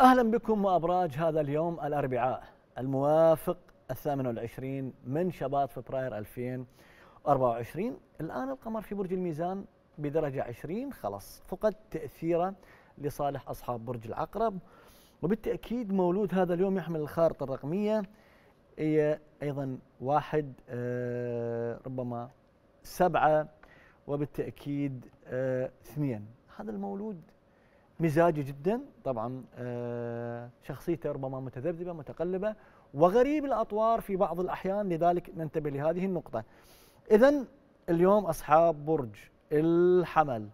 أهلا بكم وأبراج هذا اليوم الأربعاء الموافق الثامن والعشرين من شباط فبراير 2024 الآن القمر في برج الميزان بدرجة 20 خلص فقد تأثيره لصالح أصحاب برج العقرب وبالتأكيد مولود هذا اليوم يحمل الخارطة الرقمية هي أيضا واحد آه، ربما سبعة وبالتأكيد آه، اثنين هذا المولود مزاجي جدا طبعا آه، شخصيته ربما متذبذبه متقلبه وغريب الاطوار في بعض الاحيان لذلك ننتبه لهذه النقطه. اذا اليوم اصحاب برج الحمل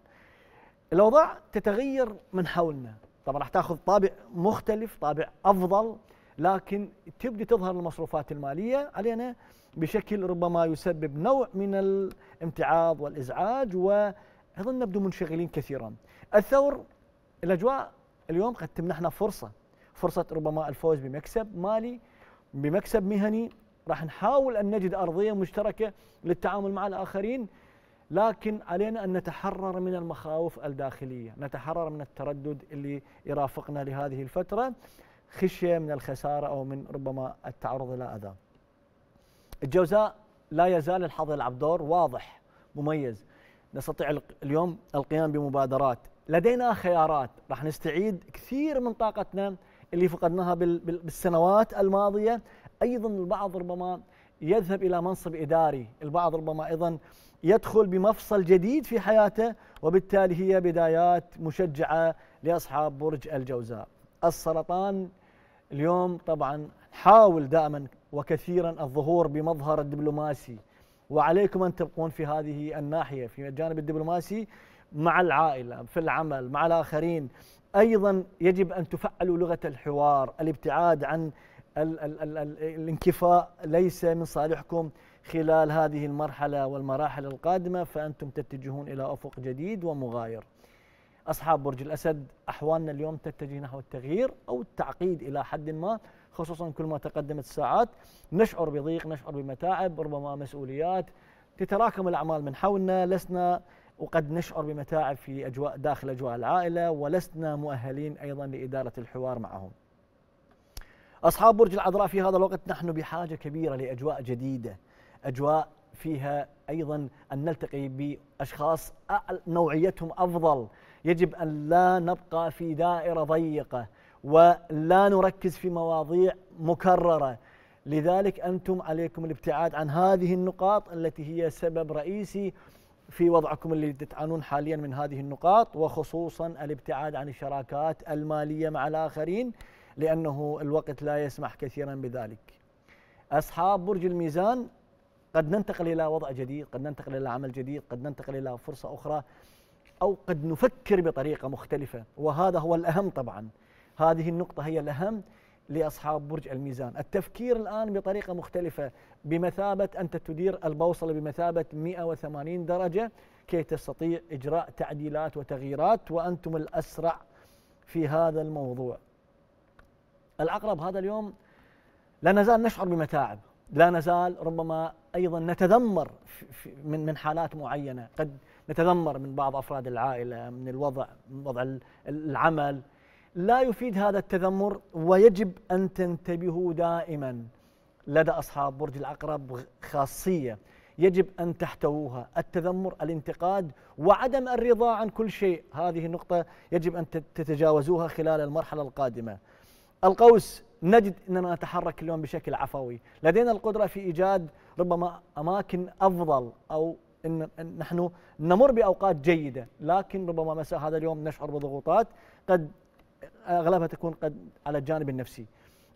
الاوضاع تتغير من حولنا، طبعا راح تاخذ طابع مختلف، طابع افضل، لكن تبدي تظهر المصروفات الماليه علينا بشكل ربما يسبب نوع من الامتعاض والازعاج وايضا نبدو منشغلين كثيرا. الثور الاجواء اليوم قد تمنحنا فرصه فرصه ربما الفوز بمكسب مالي بمكسب مهني راح نحاول ان نجد ارضيه مشتركه للتعامل مع الاخرين لكن علينا ان نتحرر من المخاوف الداخليه، نتحرر من التردد اللي يرافقنا لهذه الفتره خشيه من الخساره او من ربما التعرض الى اذى. الجوزاء لا يزال الحظ يلعب دور واضح مميز. نستطيع اليوم القيام بمبادرات لدينا خيارات راح نستعيد كثير من طاقتنا اللي فقدناها بالسنوات الماضية أيضا البعض ربما يذهب إلى منصب إداري البعض ربما أيضا يدخل بمفصل جديد في حياته وبالتالي هي بدايات مشجعة لأصحاب برج الجوزاء السرطان اليوم طبعا حاول دائما وكثيرا الظهور بمظهر الدبلوماسي وعليكم أن تبقون في هذه الناحية في الجانب الدبلوماسي مع العائلة في العمل مع الآخرين أيضا يجب أن تفعلوا لغة الحوار الابتعاد عن ال ال ال ال الانكفاء ليس من صالحكم خلال هذه المرحلة والمراحل القادمة فأنتم تتجهون إلى أفق جديد ومغاير أصحاب برج الأسد أحوالنا اليوم تتجه نحو التغيير أو التعقيد إلى حد ما خصوصا كل ما تقدمت الساعات نشعر بضيق نشعر بمتاعب ربما مسؤوليات تتراكم الأعمال من حولنا لسنا وقد نشعر بمتاعب في أجواء داخل أجواء العائلة ولسنا مؤهلين أيضا لإدارة الحوار معهم أصحاب برج العذراء في هذا الوقت نحن بحاجة كبيرة لأجواء جديدة أجواء فيها أيضا أن نلتقي بأشخاص نوعيتهم أفضل يجب أن لا نبقى في دائرة ضيقة ولا نركز في مواضيع مكررة لذلك أنتم عليكم الابتعاد عن هذه النقاط التي هي سبب رئيسي في وضعكم اللي تتعانون حاليا من هذه النقاط وخصوصا الابتعاد عن الشراكات الماليه مع الاخرين لانه الوقت لا يسمح كثيرا بذلك. اصحاب برج الميزان قد ننتقل الى وضع جديد، قد ننتقل الى عمل جديد، قد ننتقل الى فرصه اخرى او قد نفكر بطريقه مختلفه وهذا هو الاهم طبعا. هذه النقطه هي الاهم لاصحاب برج الميزان، التفكير الان بطريقه مختلفه بمثابه انت تدير البوصله بمثابه 180 درجه كي تستطيع اجراء تعديلات وتغييرات وانتم الاسرع في هذا الموضوع. العقرب هذا اليوم لا نزال نشعر بمتاعب، لا نزال ربما ايضا نتذمر من من حالات معينه، قد نتذمر من بعض افراد العائله، من الوضع، من وضع العمل، لا يفيد هذا التذمر ويجب أن تنتبهوا دائما لدى أصحاب برج العقرب خاصية يجب أن تحتووها التذمر الانتقاد وعدم الرضا عن كل شيء هذه النقطة يجب أن تتجاوزوها خلال المرحلة القادمة القوس نجد أننا نتحرك اليوم بشكل عفوي لدينا القدرة في إيجاد ربما أماكن أفضل أو إن نحن نمر بأوقات جيدة لكن ربما مساء هذا اليوم نشعر بضغوطات قد اغلبها تكون قد على الجانب النفسي.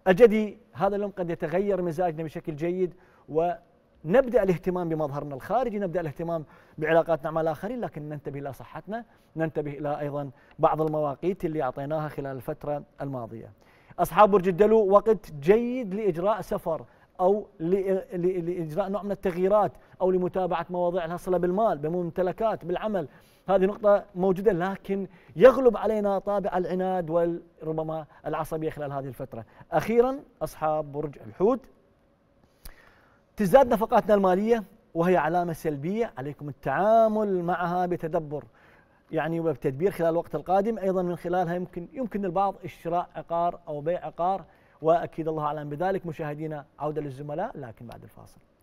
الجدي هذا اليوم قد يتغير مزاجنا بشكل جيد ونبدا الاهتمام بمظهرنا الخارجي، نبدا الاهتمام بعلاقاتنا مع الاخرين، لكن ننتبه الى صحتنا، ننتبه الى ايضا بعض المواقيت اللي اعطيناها خلال الفتره الماضيه. اصحاب برج الدلو وقت جيد لاجراء سفر او لاجراء نوع من التغييرات او لمتابعه مواضيع لها صله بالمال، بالممتلكات، بالعمل، هذه نقطة موجودة لكن يغلب علينا طابع العناد وربما العصبية خلال هذه الفترة أخيرا أصحاب برج الحوت تزداد نفقاتنا المالية وهي علامة سلبية عليكم التعامل معها بتدبر يعني وبتدبير خلال الوقت القادم أيضا من خلالها يمكن يمكن للبعض شراء عقار أو بيع عقار وأكيد الله أعلم بذلك مشاهدينا عودة للزملاء لكن بعد الفاصل